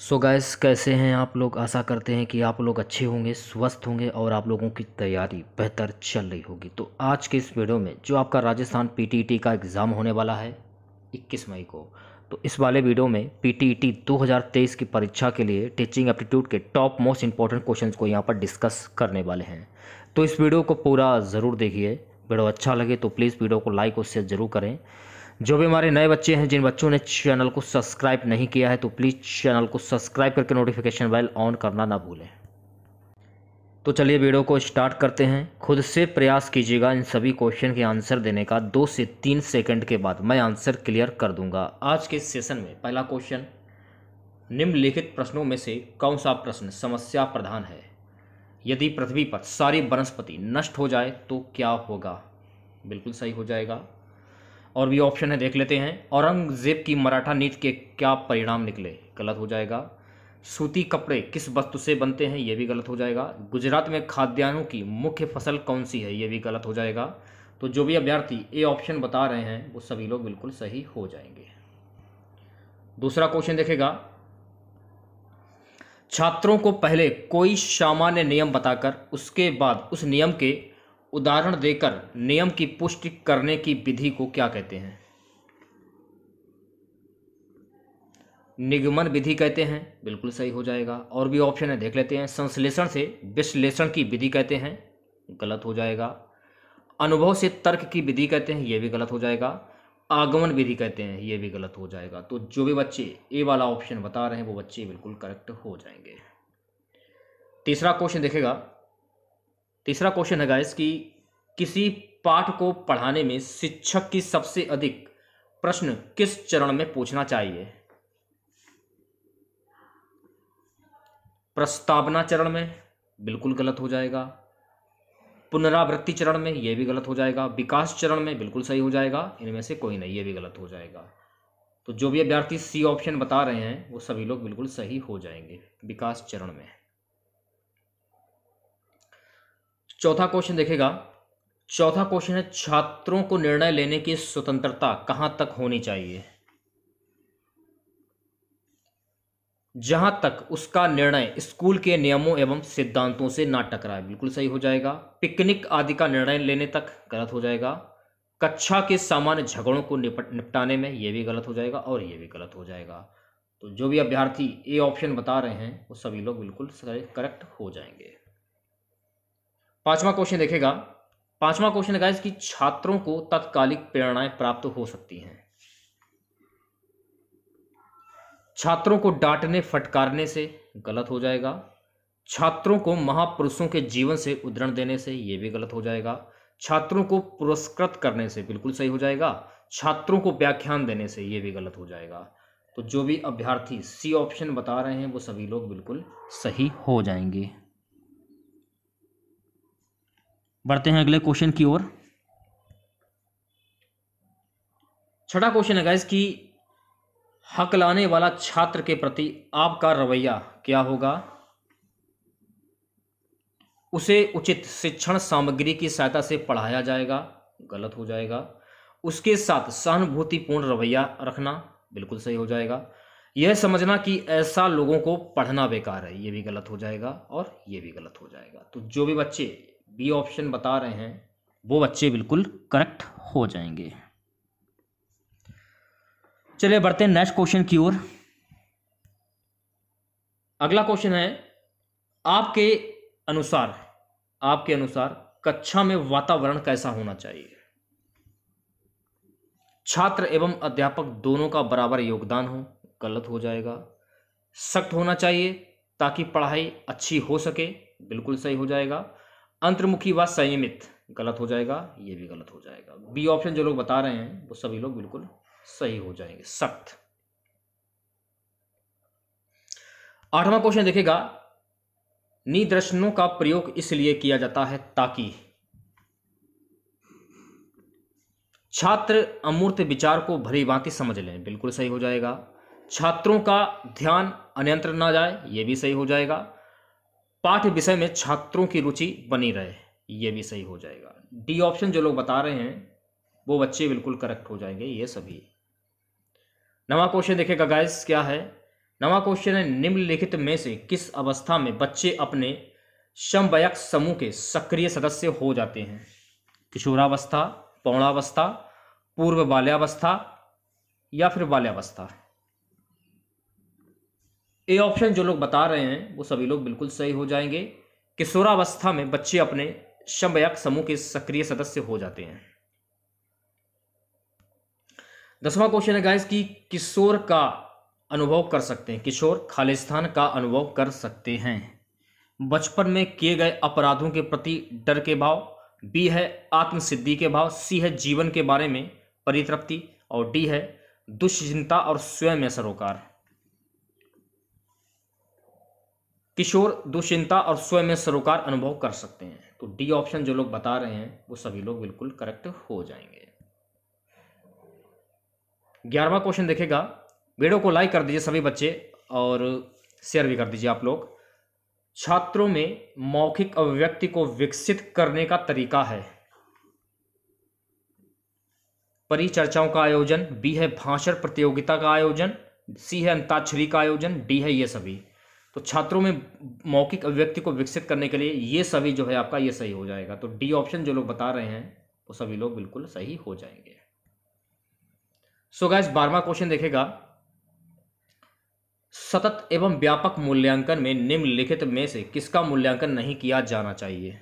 सो so gas कैसे हैं आप लोग आशा करते हैं कि आप लोग अच्छे होंगे स्वस्थ होंगे और आप लोगों की तैयारी बेहतर चल रही होगी तो आज के इस वीडियो में जो आपका राजस्थान पीटीईटी e का एग्ज़ाम होने वाला है 21 मई को तो इस वाले वीडियो में पीटीईटी e 2023 की परीक्षा के लिए टीचिंग एप्टीट्यूड के टॉप मोस्ट इंपॉर्टेंट क्वेश्चन को यहाँ पर डिस्कस करने वाले हैं तो इस वीडियो को पूरा ज़रूर देखिए वीडियो अच्छा लगे तो प्लीज़ वीडियो को लाइक और शेयर ज़रूर करें जो भी हमारे नए बच्चे हैं जिन बच्चों ने चैनल को सब्सक्राइब नहीं किया है तो प्लीज़ चैनल को सब्सक्राइब करके नोटिफिकेशन बेल ऑन करना ना भूलें तो चलिए वीडियो को स्टार्ट करते हैं खुद से प्रयास कीजिएगा इन सभी क्वेश्चन के आंसर देने का दो से तीन सेकंड के बाद मैं आंसर क्लियर कर दूंगा आज के सेशन में पहला क्वेश्चन निम्नलिखित प्रश्नों में से कौन सा प्रश्न समस्या प्रधान है यदि पृथ्वी पर सारी वनस्पति नष्ट हो जाए तो क्या होगा बिल्कुल सही हो जाएगा और भी ऑप्शन है देख लेते हैं औरंगजेब की मराठा नीति के क्या परिणाम निकले गलत हो जाएगा सूती कपड़े किस वस्तु से बनते हैं यह भी गलत हो जाएगा गुजरात में खाद्यान्नों की मुख्य फसल कौन सी है यह भी गलत हो जाएगा तो जो भी अभ्यर्थी ए ऑप्शन बता रहे हैं वो सभी लोग बिल्कुल सही हो जाएंगे दूसरा क्वेश्चन देखेगा छात्रों को पहले कोई सामान्य नियम बताकर उसके बाद उस नियम के उदाहरण देकर नियम की पुष्टि करने की विधि को क्या कहते हैं निगमन विधि कहते हैं बिल्कुल सही हो जाएगा और भी ऑप्शन है देख लेते हैं संश्लेषण से विश्लेषण की विधि कहते हैं गलत हो जाएगा अनुभव से तर्क की विधि कहते हैं यह भी गलत हो जाएगा आगमन विधि कहते हैं यह भी गलत हो जाएगा तो जो भी बच्चे ए वाला ऑप्शन बता रहे हैं वो बच्चे बिल्कुल करेक्ट हो जाएंगे तीसरा क्वेश्चन देखेगा तीसरा क्वेश्चन है गाइस कि किसी पाठ को पढ़ाने में शिक्षक की सबसे अधिक प्रश्न किस चरण में पूछना चाहिए प्रस्तावना चरण में बिल्कुल गलत हो जाएगा पुनरावृत्ति चरण में यह भी गलत हो जाएगा विकास चरण में बिल्कुल सही हो जाएगा इनमें से कोई नहीं ये भी गलत हो जाएगा तो जो भी अभ्यर्थी सी ऑप्शन बता रहे हैं वो सभी लोग बिल्कुल सही हो जाएंगे विकास चरण में चौथा क्वेश्चन देखेगा चौथा क्वेश्चन है छात्रों को निर्णय लेने की स्वतंत्रता कहां तक होनी चाहिए जहां तक उसका निर्णय स्कूल के नियमों एवं सिद्धांतों से ना टकराए बिल्कुल सही हो जाएगा पिकनिक आदि का निर्णय लेने तक गलत हो जाएगा कक्षा के सामान्य झगड़ों को निपट निपटाने में यह भी गलत हो जाएगा और यह भी गलत हो जाएगा तो जो भी अभ्यर्थी ए ऑप्शन बता रहे हैं वो सभी लोग बिल्कुल करेक्ट हो जाएंगे पांचवा क्वेश्चन देखेगा पांचवा क्वेश्चन लगा कि छात्रों को तत्कालिक प्रेरणाएं प्राप्त हो सकती हैं छात्रों को डांटने फटकारने से गलत हो जाएगा छात्रों को महापुरुषों के जीवन से उदाहरण देने से ये भी गलत हो जाएगा छात्रों को पुरस्कृत करने से बिल्कुल सही हो जाएगा छात्रों को व्याख्यान देने से यह भी गलत हो जाएगा तो जो भी अभ्यर्थी सी ऑप्शन बता रहे हैं वो सभी लोग बिल्कुल सही हो जाएंगे बढ़ते हैं अगले क्वेश्चन की ओर छठा क्वेश्चन है कि हक लाने वाला छात्र के प्रति आपका रवैया क्या होगा उसे उचित शिक्षण सामग्री की सहायता से पढ़ाया जाएगा गलत हो जाएगा उसके साथ सहानुभूतिपूर्ण रवैया रखना बिल्कुल सही हो जाएगा यह समझना कि ऐसा लोगों को पढ़ना बेकार है यह भी गलत हो जाएगा और यह भी गलत हो जाएगा तो जो भी बच्चे बी ऑप्शन बता रहे हैं वो बच्चे बिल्कुल करेक्ट हो जाएंगे चलिए बढ़ते हैं नेक्स्ट क्वेश्चन की ओर अगला क्वेश्चन है आपके अनुसार आपके अनुसार कक्षा में वातावरण कैसा होना चाहिए छात्र एवं अध्यापक दोनों का बराबर योगदान हो गलत हो जाएगा सख्त होना चाहिए ताकि पढ़ाई अच्छी हो सके बिल्कुल सही हो जाएगा अंतर्मुखी व संयमित गलत हो जाएगा ये भी गलत हो जाएगा बी ऑप्शन जो लोग बता रहे हैं वो सभी लोग बिल्कुल सही हो जाएंगे सख्त आठवां क्वेश्चन देखेगा निदर्शनों का प्रयोग इसलिए किया जाता है ताकि छात्र अमूर्त विचार को भरी भांति समझ लें बिल्कुल सही हो जाएगा छात्रों का ध्यान अनियंत्रण ना जाए यह भी सही हो जाएगा पाठ्य विषय में छात्रों की रुचि बनी रहे ये भी सही हो जाएगा डी ऑप्शन जो लोग बता रहे हैं वो बच्चे बिल्कुल करेक्ट हो जाएंगे ये सभी नवा क्वेश्चन देखेगा गाइस क्या है नवा क्वेश्चन है निम्नलिखित में से किस अवस्था में बच्चे अपने समवयक समूह के सक्रिय सदस्य हो जाते हैं किशोरावस्था पौणावस्था पूर्व बाल्यावस्था या फिर बाल्यावस्था ए ऑप्शन जो लोग बता रहे हैं वो सभी लोग बिल्कुल सही हो जाएंगे किशोरावस्था में बच्चे अपने शमयक समूह के सक्रिय सदस्य हो जाते हैं दसवां क्वेश्चन है गाइस कि किशोर का अनुभव कर सकते हैं किशोर खालिस्तान का अनुभव कर सकते हैं बचपन में किए गए अपराधों के प्रति डर के भाव बी है आत्मसिद्धि के भाव सी है जीवन के बारे में परितृप्ति और डी है दुश्चिंता और स्वयं सरोकार किशोर दुश्चिंता और स्वयं में सरोकार अनुभव कर सकते हैं तो डी ऑप्शन जो लोग बता रहे हैं वो सभी लोग बिल्कुल करेक्ट हो जाएंगे ग्यारहवा क्वेश्चन देखेगा वीडियो को लाइक कर दीजिए सभी बच्चे और शेयर भी कर दीजिए आप लोग छात्रों में मौखिक अभिव्यक्ति को विकसित करने का तरीका है परिचर्चाओं का आयोजन बी है भाषण प्रतियोगिता का आयोजन सी है अंताक्षरी का आयोजन डी है ये सभी तो छात्रों में मौखिक अभिव्यक्ति को विकसित करने के लिए ये सभी जो है आपका ये सही हो जाएगा तो डी ऑप्शन जो लोग बता रहे हैं वो सभी लोग बिल्कुल सही हो जाएंगे सो गैस बारहवा क्वेश्चन देखेगा सतत एवं व्यापक मूल्यांकन में निम्नलिखित में से किसका मूल्यांकन नहीं किया जाना चाहिए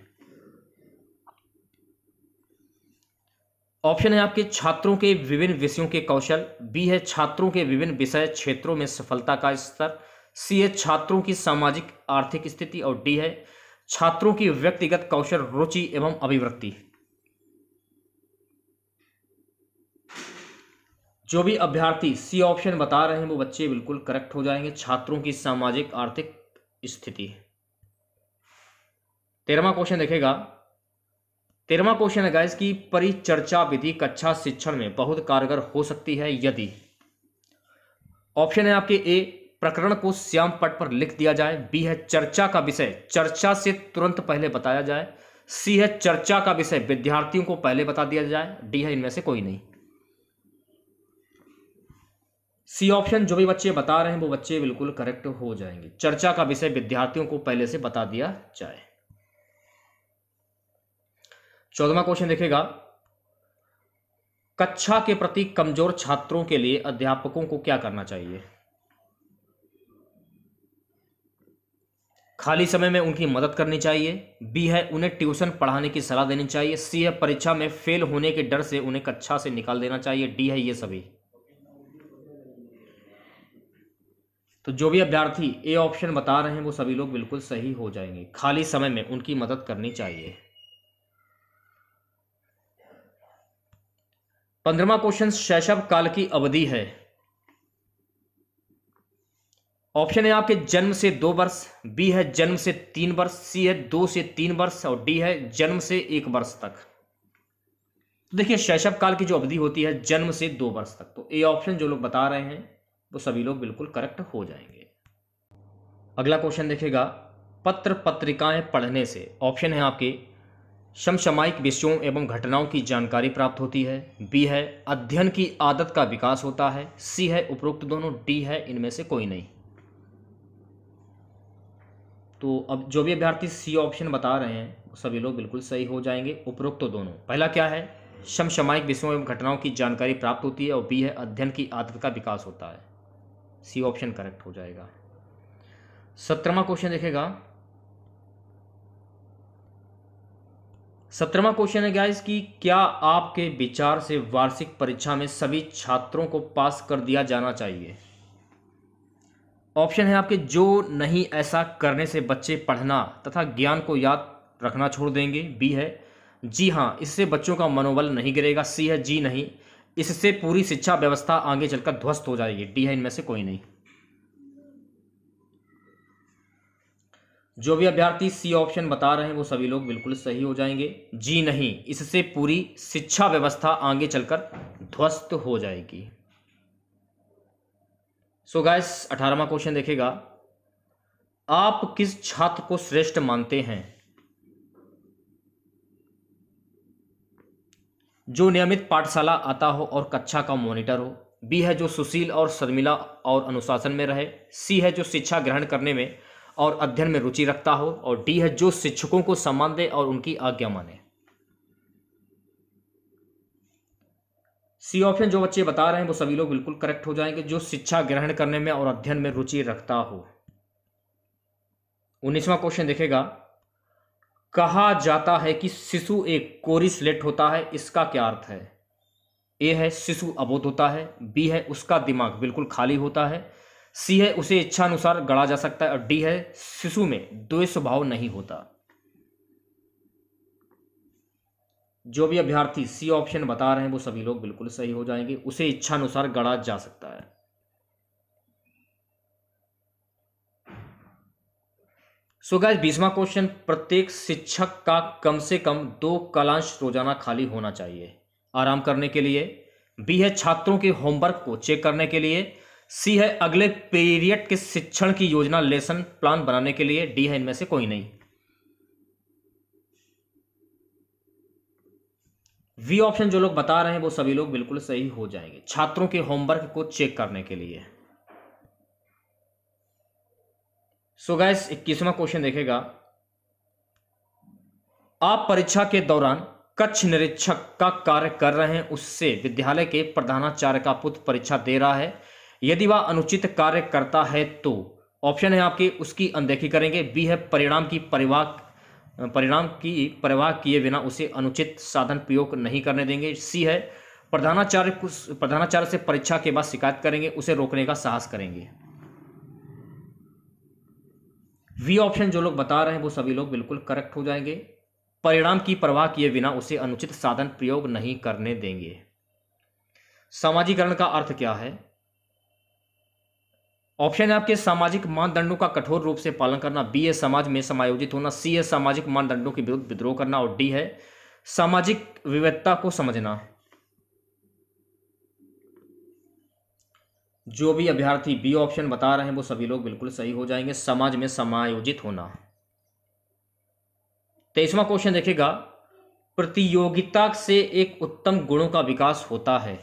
ऑप्शन है आपके छात्रों के विभिन्न विषयों के कौशल बी है छात्रों के विभिन्न विषय क्षेत्रों में सफलता का स्तर सी है छात्रों की सामाजिक आर्थिक स्थिति और डी है छात्रों की व्यक्तिगत कौशल रुचि एवं अभिवृत्ति जो भी अभ्यर्थी सी ऑप्शन बता रहे हैं वो बच्चे बिल्कुल करेक्ट हो जाएंगे छात्रों की सामाजिक आर्थिक स्थिति तेरहवा क्वेश्चन देखेगा तेरहवा क्वेश्चन है गाइस की परिचर्चा विधि कक्षा शिक्षण में बहुत कारगर हो सकती है यदि ऑप्शन है आपके ए प्रकरण को श्याम पट पर लिख दिया जाए बी है चर्चा का विषय चर्चा से तुरंत पहले बताया जाए सी है चर्चा का विषय विद्यार्थियों को पहले बता दिया जाए डी है इनमें से कोई नहीं सी ऑप्शन जो भी बच्चे बता रहे हैं वो बच्चे बिल्कुल करेक्ट हो जाएंगे चर्चा का विषय विद्यार्थियों को पहले से बता दिया जाए चौदवा क्वेश्चन देखेगा कक्षा के प्रति कमजोर छात्रों के लिए अध्यापकों को क्या करना चाहिए खाली समय में उनकी मदद करनी चाहिए बी है उन्हें ट्यूशन पढ़ाने की सलाह देनी चाहिए सी है परीक्षा में फेल होने के डर से उन्हें कक्षा से निकाल देना चाहिए डी है ये सभी तो जो भी अभ्यर्थी ए ऑप्शन बता रहे हैं वो सभी लोग बिल्कुल सही हो जाएंगे खाली समय में उनकी मदद करनी चाहिए पंद्रवा क्वेश्चन शैशव काल की अवधि है ऑप्शन है आपके जन्म से दो वर्ष बी है जन्म से तीन वर्ष सी है दो से तीन वर्ष और डी है जन्म से एक वर्ष तक तो देखिए शैशव काल की जो अवधि होती है जन्म से दो वर्ष तक तो ए ऑप्शन जो लोग बता रहे हैं वो सभी लोग बिल्कुल करेक्ट हो जाएंगे अगला क्वेश्चन देखेगा पत्र पत्रिकाएं पढ़ने से ऑप्शन है आपके समसामायिक विषयों एवं घटनाओं की जानकारी प्राप्त होती है बी है अध्ययन की आदत का विकास होता है सी है उपरोक्त दोनों डी है इनमें से कोई नहीं तो अब जो भी अभ्यर्थी सी ऑप्शन बता रहे हैं सभी लोग बिल्कुल सही हो जाएंगे उपरोक्त तो दोनों पहला क्या है समसामायिक विषयों एवं घटनाओं की जानकारी प्राप्त होती है और बी है अध्ययन की आदत का विकास होता है सी ऑप्शन करेक्ट हो जाएगा सत्रहवा क्वेश्चन देखेगा सत्रहवा क्वेश्चन है गाइस कि क्या आपके विचार से वार्षिक परीक्षा में सभी छात्रों को पास कर दिया जाना चाहिए ऑप्शन है आपके जो नहीं ऐसा करने से बच्चे पढ़ना तथा ज्ञान को याद रखना छोड़ देंगे बी है जी हाँ इससे बच्चों का मनोबल नहीं गिरेगा सी है जी नहीं इससे पूरी शिक्षा व्यवस्था आगे चलकर ध्वस्त हो जाएगी डी है इनमें से कोई नहीं जो भी अभ्यर्थी सी ऑप्शन बता रहे हैं वो सभी लोग बिल्कुल सही हो जाएंगे जी नहीं इससे पूरी शिक्षा व्यवस्था आगे चलकर ध्वस्त हो जाएगी सो गाइस अठारहवा क्वेश्चन देखेगा आप किस छात्र को श्रेष्ठ मानते हैं जो नियमित पाठशाला आता हो और कक्षा का मॉनिटर हो बी है जो सुशील और शर्मिला और अनुशासन में रहे सी है जो शिक्षा ग्रहण करने में और अध्ययन में रुचि रखता हो और डी है जो शिक्षकों को सम्मान दे और उनकी आज्ञा माने सी ऑप्शन जो बच्चे बता रहे हैं वो सभी लोग बिल्कुल करेक्ट हो जाएंगे जो शिक्षा ग्रहण करने में और अध्ययन में रुचि रखता हो उन्नीसवा क्वेश्चन देखेगा कहा जाता है कि शिशु एक कोरिसलेट होता है इसका क्या अर्थ है ए है शिशु अबोध होता है बी है उसका दिमाग बिल्कुल खाली होता है सी है उसे इच्छा अनुसार गढ़ा जा सकता है और डी है शिशु में द्वे स्वभाव नहीं होता जो भी अभ्यर्थी सी ऑप्शन बता रहे हैं वो सभी लोग बिल्कुल सही हो जाएंगे उसे इच्छा अनुसार गढ़ा जा सकता है सो गैस बीसवा क्वेश्चन प्रत्येक शिक्षक का कम से कम दो कलांश रोजाना खाली होना चाहिए आराम करने के लिए बी है छात्रों के होमवर्क को चेक करने के लिए सी है अगले पीरियड के शिक्षण की योजना लेसन प्लान बनाने के लिए डी है इनमें से कोई नहीं वी ऑप्शन जो लोग बता रहे हैं वो सभी लोग बिल्कुल सही हो जाएंगे छात्रों के होमवर्क को चेक करने के लिए सो गैस इक्कीसवा क्वेश्चन देखेगा आप परीक्षा के दौरान कच्छ निरीक्षक का कार्य कर रहे हैं उससे विद्यालय के प्रधानाचार्य का पुत्र परीक्षा दे रहा है यदि वह अनुचित कार्य करता है तो ऑप्शन है आपके उसकी अनदेखी करेंगे बी है परिणाम की परिवाह परिणाम की परवाह किए बिना उसे अनुचित साधन प्रयोग नहीं करने देंगे सी है प्रधानाचार्य कुछ प्रधानाचार्य से परीक्षा के बाद शिकायत करेंगे उसे रोकने का साहस करेंगे वी ऑप्शन जो लोग बता रहे हैं वो सभी लोग बिल्कुल करेक्ट हो जाएंगे परिणाम की परवाह किए बिना उसे अनुचित साधन प्रयोग नहीं करने देंगे सामाजिकरण का अर्थ क्या है ऑप्शन है आपके सामाजिक मानदंडों का कठोर रूप से पालन करना बी है समाज में समायोजित होना सी है सामाजिक मानदंडों के विरुद्ध विद्रोह करना और डी है सामाजिक विविधता को समझना जो भी अभ्यर्थी बी ऑप्शन बता रहे हैं वो सभी लोग बिल्कुल सही हो जाएंगे समाज में समायोजित होना तेईसवा क्वेश्चन देखेगा प्रतियोगिता से एक उत्तम गुणों का विकास होता है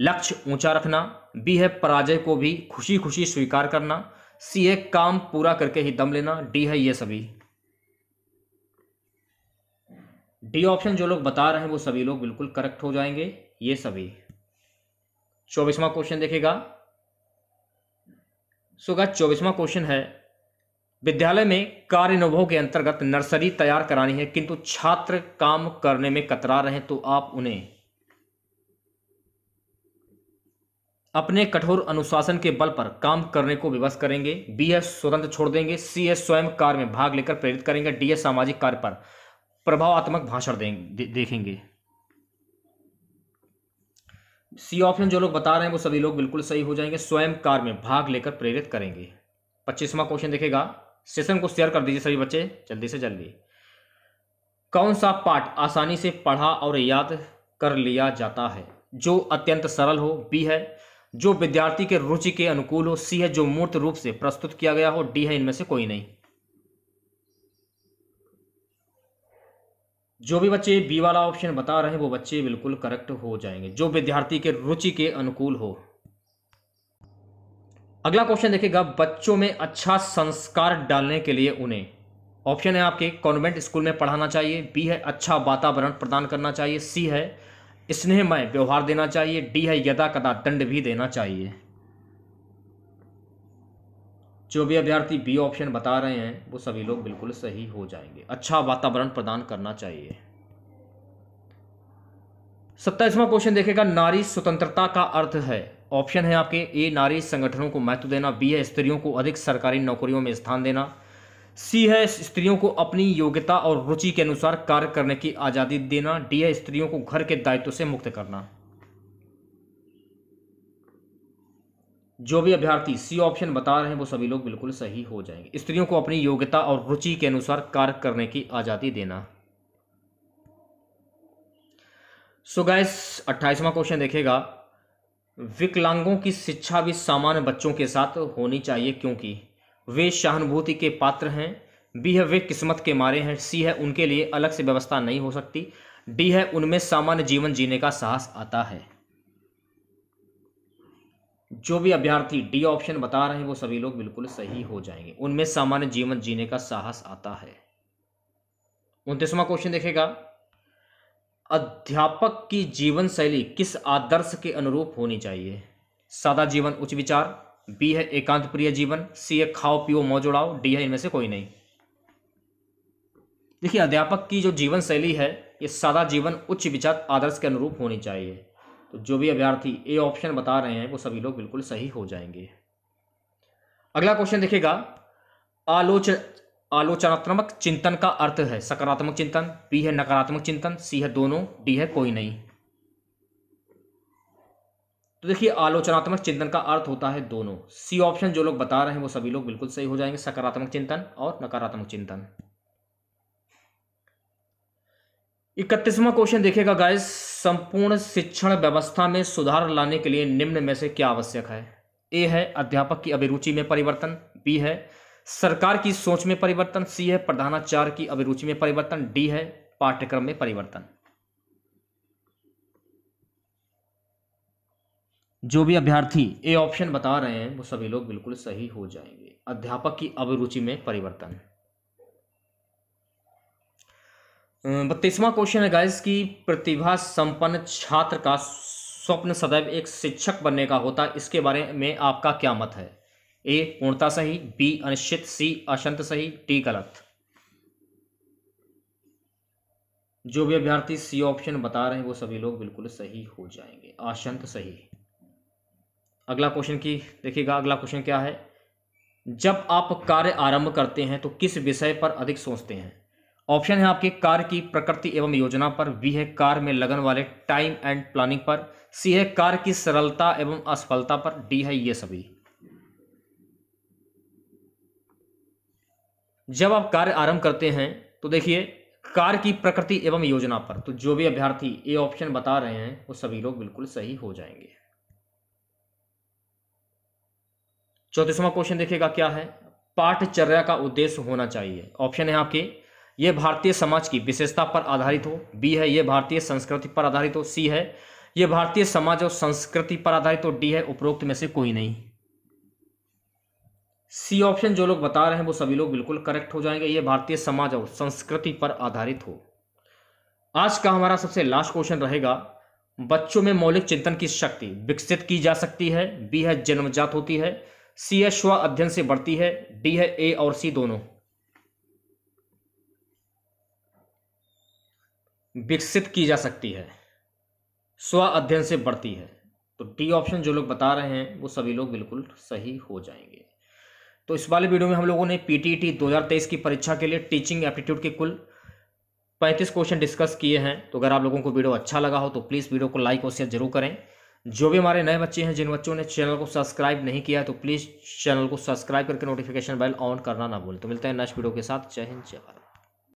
लक्ष्य ऊंचा रखना बी है पराजय को भी खुशी खुशी स्वीकार करना सी है काम पूरा करके ही दम लेना डी है ये सभी डी ऑप्शन जो लोग बता रहे हैं वो सभी लोग बिल्कुल करेक्ट हो जाएंगे ये सभी चौबीसवा क्वेश्चन देखेगा सो चौबीसवां चौबीसवा क्वेश्चन है विद्यालय में कार्य अनुभव के अंतर्गत नर्सरी तैयार करानी है किंतु छात्र काम करने में कतरा रहे तो आप उन्हें अपने कठोर अनुशासन के बल पर काम करने को विवश करेंगे बी एस स्वतंत्र छोड़ देंगे सी एस स्वयं कार्य में भाग लेकर प्रेरित करेंगे डी एस सामाजिक कार्य पर प्रभावात्मक भाषण देंगे दे, देखेंगे सी ऑप्शन जो लोग बता रहे हैं वो सभी लोग बिल्कुल सही हो जाएंगे स्वयं कार्य में भाग लेकर प्रेरित करेंगे पच्चीसवां क्वेश्चन देखेगा सेशन को शेयर कर दीजिए सभी बच्चे जल्दी से जल्दी कौन सा पाठ आसानी से पढ़ा और याद कर लिया जाता है जो अत्यंत सरल हो बी है जो विद्यार्थी के रुचि के अनुकूल हो सी है जो मूर्त रूप से प्रस्तुत किया गया हो डी है इनमें से कोई नहीं जो भी बच्चे बी वाला ऑप्शन बता रहे हैं वो बच्चे बिल्कुल करेक्ट हो जाएंगे जो विद्यार्थी के रुचि के अनुकूल हो अगला क्वेश्चन देखिएगा बच्चों में अच्छा संस्कार डालने के लिए उन्हें ऑप्शन है आपके कॉन्वेंट स्कूल में पढ़ाना चाहिए बी है अच्छा वातावरण प्रदान करना चाहिए सी है स्नेहमय व्यवहार देना चाहिए डी है यदा कदा दंड भी देना चाहिए जो भी अभ्यर्थी बी ऑप्शन बता रहे हैं वो सभी लोग बिल्कुल सही हो जाएंगे अच्छा वातावरण प्रदान करना चाहिए सत्ताईसवां क्वेश्चन देखेगा नारी स्वतंत्रता का अर्थ है ऑप्शन है आपके ए नारी संगठनों को महत्व देना बी है स्त्रियों को अधिक सरकारी नौकरियों में स्थान देना सी है स्त्रियों को अपनी योग्यता और रुचि के अनुसार कार्य करने की आज़ादी देना डी है स्त्रियों को घर के दायित्व से मुक्त करना जो भी अभ्यर्थी सी ऑप्शन बता रहे हैं वो सभी लोग बिल्कुल सही हो जाएंगे स्त्रियों को अपनी योग्यता और रुचि के अनुसार कार्य करने की आज़ादी देना सो गैस अट्ठाईसवां क्वेश्चन देखेगा विकलांगों की शिक्षा भी सामान्य बच्चों के साथ होनी चाहिए क्योंकि वे सहानुभूति के पात्र हैं बी है वे किस्मत के मारे हैं सी है उनके लिए अलग से व्यवस्था नहीं हो सकती डी है उनमें सामान्य जीवन जीने का साहस आता है जो भी अभ्यर्थी डी ऑप्शन बता रहे हैं वो सभी लोग बिल्कुल सही हो जाएंगे उनमें सामान्य जीवन जीने का साहस आता है उनतीसवां क्वेश्चन देखेगा अध्यापक की जीवन शैली किस आदर्श के अनुरूप होनी चाहिए सादा जीवन उच्च विचार बी है एकांत प्रिय जीवन सी है खाओ पियो मौज उड़ाओ डी है इनमें से कोई नहीं देखिए अध्यापक की जो जीवन शैली है ये सादा जीवन उच्च विचार आदर्श के अनुरूप होनी चाहिए तो जो भी अभ्यर्थी ए ऑप्शन बता रहे हैं वो सभी लोग बिल्कुल सही हो जाएंगे अगला क्वेश्चन देखिएगा आलोच आलोचनात्मक चिंतन का अर्थ है सकारात्मक चिंतन बी है नकारात्मक चिंतन सी है दोनों डी है कोई नहीं तो देखिए आलोचनात्मक चिंतन का अर्थ होता है दोनों सी ऑप्शन जो लोग बता रहे हैं वो सभी लोग बिल्कुल सही हो जाएंगे सकारात्मक चिंतन और नकारात्मक चिंतन इकतीसवां क्वेश्चन देखिएगा गाइस संपूर्ण शिक्षण व्यवस्था में सुधार लाने के लिए निम्न में से क्या आवश्यक है ए है अध्यापक की अभिरुचि में परिवर्तन बी है सरकार की सोच में परिवर्तन सी है प्रधानाचार्य की अभिरुचि में परिवर्तन डी है पाठ्यक्रम में परिवर्तन जो भी अभ्यर्थी ए ऑप्शन बता रहे हैं वो सभी लोग बिल्कुल सही हो जाएंगे अध्यापक की अभिरुचि में परिवर्तन बत्तीसवा क्वेश्चन है गाइस की प्रतिभा संपन्न छात्र का स्वप्न सदैव एक शिक्षक बनने का होता है इसके बारे में आपका क्या मत है ए पूर्णता सही बी अनिश्चित सी अशंत सही टी गलत जो भी अभ्यर्थी सी ऑप्शन बता रहे हैं वो सभी लोग बिल्कुल सही हो जाएंगे अशंत सही अगला क्वेश्चन की देखिएगा अगला क्वेश्चन क्या है जब आप कार्य आरंभ करते हैं तो किस विषय पर अधिक सोचते हैं ऑप्शन है आपके कार्य की प्रकृति एवं योजना पर बी है कार में लगन वाले टाइम एंड प्लानिंग पर सी है कार की सरलता एवं असफलता पर डी है ये सभी जब आप कार्य आरंभ करते हैं तो देखिए कार की प्रकृति एवं योजना पर तो जो भी अभ्यर्थी ए ऑप्शन बता रहे हैं वो सभी लोग बिल्कुल सही हो जाएंगे चौतीसवां क्वेश्चन देखिएगा क्या है पाठचर्या का उद्देश्य होना चाहिए ऑप्शन है आपके ये भारतीय समाज की विशेषता पर आधारित हो बी है ये भारतीय संस्कृति पर आधारित हो सी है ये भारतीय समाज और संस्कृति पर आधारित हो डी है उपरोक्त में से कोई नहीं सी ऑप्शन जो लोग बता रहे हैं वो सभी लोग बिल्कुल करेक्ट हो जाएंगे ये भारतीय समाज और संस्कृति पर आधारित हो आज का हमारा सबसे लास्ट क्वेश्चन रहेगा बच्चों में मौलिक चिंतन की शक्ति विकसित की जा सकती है बी है जन्मजात होती है सी है श्वा अध्ययन से बढ़ती है डी है ए और सी दोनों विकसित की जा सकती है स्व अध्ययन से बढ़ती है तो डी ऑप्शन जो लोग बता रहे हैं वो सभी लोग बिल्कुल सही हो जाएंगे तो इस वाले वीडियो में हम लोगों ने पीटीटी 2023 की परीक्षा के लिए टीचिंग एप्टीट्यूड के कुल 35 क्वेश्चन डिस्कस किए हैं तो अगर आप लोगों को वीडियो अच्छा लगा हो तो प्लीज़ वीडियो को लाइक और शेयर जरूर करें जो भी हमारे नए बच्चे हैं जिन बच्चों ने चैनल को सब्सक्राइब नहीं किया है तो प्लीज़ चैनल को सब्सक्राइब करके नोटिफिकेशन बेल ऑन करना ना भूलें तो मिलते हैं नेक्स्ट वीडियो के साथ जय हिंद जय भारत